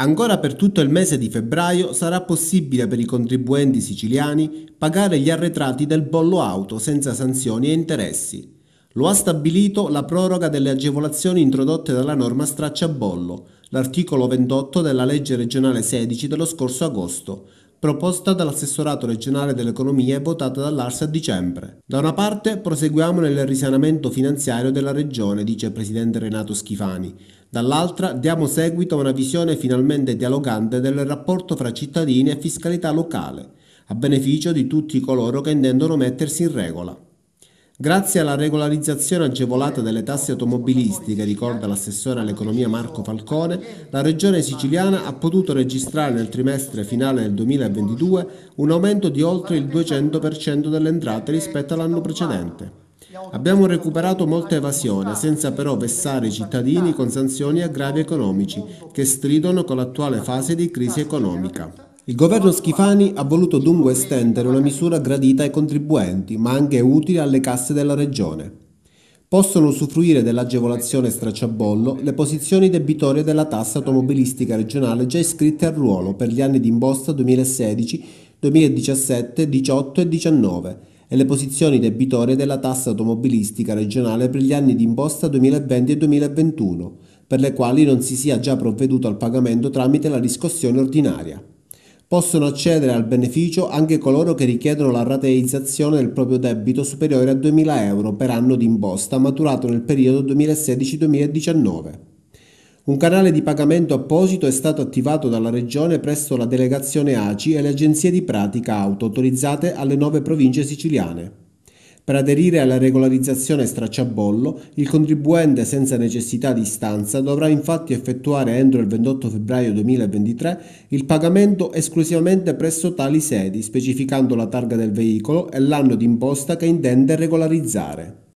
Ancora per tutto il mese di febbraio sarà possibile per i contribuenti siciliani pagare gli arretrati del bollo auto senza sanzioni e interessi. Lo ha stabilito la proroga delle agevolazioni introdotte dalla norma stracciabollo, l'articolo 28 della legge regionale 16 dello scorso agosto, proposta dall'assessorato regionale dell'economia e votata dall'Arsa a dicembre. Da una parte proseguiamo nel risanamento finanziario della regione, dice il presidente Renato Schifani, dall'altra diamo seguito a una visione finalmente dialogante del rapporto fra cittadini e fiscalità locale, a beneficio di tutti coloro che intendono mettersi in regola. Grazie alla regolarizzazione agevolata delle tasse automobilistiche, ricorda l'assessore all'economia Marco Falcone, la regione siciliana ha potuto registrare nel trimestre finale del 2022 un aumento di oltre il 200% delle entrate rispetto all'anno precedente. Abbiamo recuperato molta evasione, senza però vessare i cittadini con sanzioni e aggravi economici, che stridono con l'attuale fase di crisi economica. Il governo Schifani ha voluto dunque estendere una misura gradita ai contribuenti, ma anche utile alle casse della Regione. Possono usufruire dell'agevolazione stracciabollo le posizioni debitorie della tassa automobilistica regionale già iscritte al ruolo per gli anni di imposta 2016, 2017, 2018 e 2019 e le posizioni debitorie della tassa automobilistica regionale per gli anni d'imposta 2020 e 2021, per le quali non si sia già provveduto al pagamento tramite la riscossione ordinaria. Possono accedere al beneficio anche coloro che richiedono la rateizzazione del proprio debito superiore a 2.000 euro per anno d'imposta maturato nel periodo 2016-2019. Un canale di pagamento apposito è stato attivato dalla Regione presso la delegazione ACI e le agenzie di pratica auto autorizzate alle nove province siciliane. Per aderire alla regolarizzazione stracciabollo, il contribuente senza necessità di stanza dovrà infatti effettuare entro il 28 febbraio 2023 il pagamento esclusivamente presso tali sedi, specificando la targa del veicolo e l'anno d'imposta che intende regolarizzare.